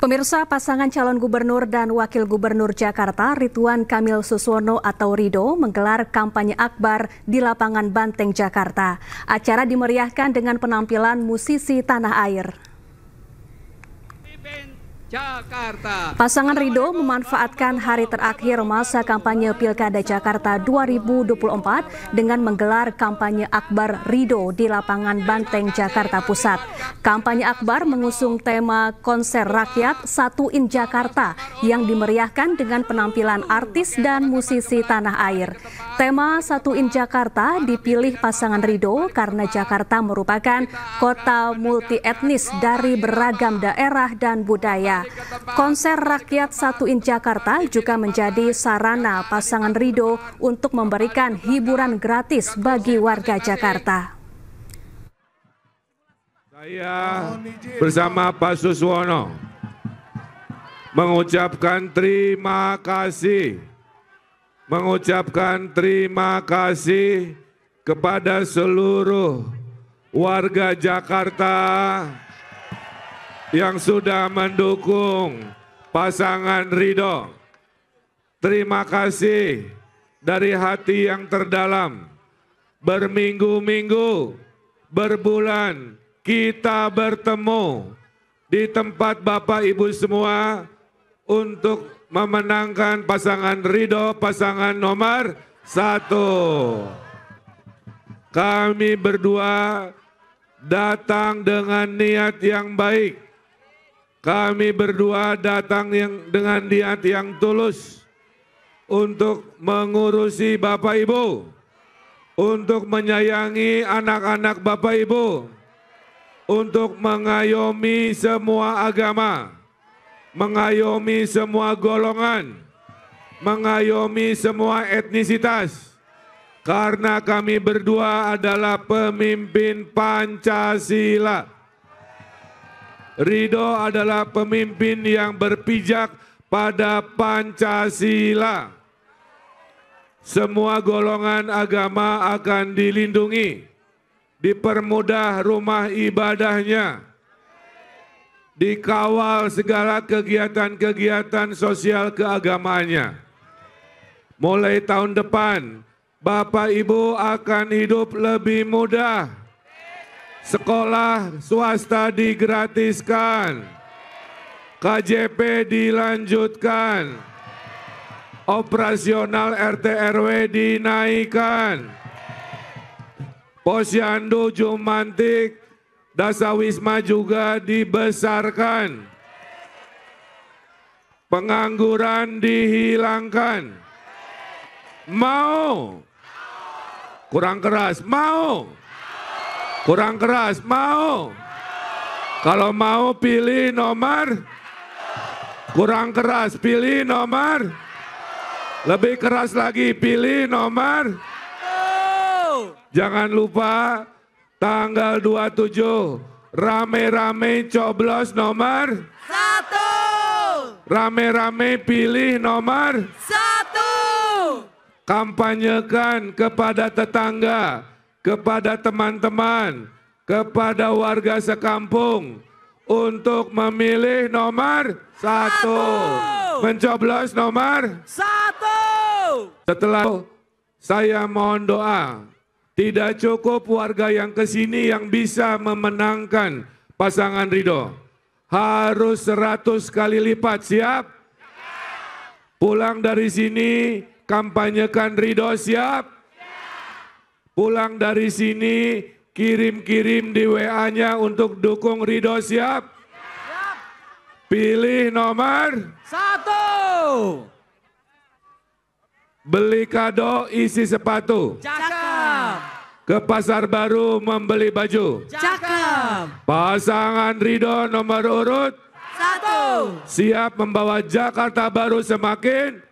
Pemirsa pasangan calon gubernur dan wakil gubernur Jakarta Rituan Kamil Suswono atau Rido menggelar kampanye akbar di lapangan Banteng Jakarta. Acara dimeriahkan dengan penampilan musisi tanah air. Jakarta. Pasangan Rido memanfaatkan hari terakhir masa kampanye Pilkada Jakarta 2024 dengan menggelar kampanye Akbar Rido di lapangan Banteng Jakarta Pusat. Kampanye Akbar mengusung tema konser rakyat Satu In Jakarta yang dimeriahkan dengan penampilan artis dan musisi tanah air. Tema Satu In Jakarta dipilih pasangan Rido karena Jakarta merupakan kota multi etnis dari beragam daerah dan budaya. Konser Rakyat Satuin Jakarta juga menjadi sarana pasangan Rido untuk memberikan hiburan gratis bagi warga Jakarta. Saya bersama Pak Suswono mengucapkan terima kasih mengucapkan terima kasih kepada seluruh warga Jakarta yang sudah mendukung pasangan Ridho. Terima kasih dari hati yang terdalam. Berminggu-minggu, berbulan kita bertemu di tempat Bapak Ibu semua untuk memenangkan pasangan Ridho, pasangan nomor satu. Kami berdua datang dengan niat yang baik kami berdua datang yang dengan niat yang tulus untuk mengurusi Bapak Ibu, untuk menyayangi anak-anak Bapak Ibu, untuk mengayomi semua agama, mengayomi semua golongan, mengayomi semua etnisitas, karena kami berdua adalah pemimpin Pancasila. Ridho adalah pemimpin yang berpijak pada Pancasila. Semua golongan agama akan dilindungi, dipermudah rumah ibadahnya, dikawal segala kegiatan-kegiatan sosial keagamaannya. Mulai tahun depan, Bapak Ibu akan hidup lebih mudah Sekolah swasta digratiskan. KJP dilanjutkan. Operasional RT RW dinaikkan. Posyandu Jumantik Dasawisma juga dibesarkan. Pengangguran dihilangkan. Mau? Kurang keras, mau? Kurang keras, mau. Kalau mau pilih nomor kurang keras, pilih nomor lebih keras lagi, pilih nomor Jangan lupa tanggal 27 rame-rame coblos nomor satu. Rame-rame pilih nomor satu. Kampanyekan kepada tetangga kepada teman-teman, kepada warga sekampung untuk memilih nomor satu. satu. Mencoblos nomor satu. Setelah saya mohon doa, tidak cukup warga yang kesini yang bisa memenangkan pasangan Ridho. Harus seratus kali lipat, siap? Pulang dari sini, kampanyekan Ridho, siap? Pulang dari sini, kirim-kirim di WA-nya untuk dukung Ridho siap. siap. Pilih nomor satu. Beli kado isi sepatu. Cakep. Ke pasar baru membeli baju. Cakep. Pasangan Ridho nomor urut satu. Siap membawa Jakarta baru semakin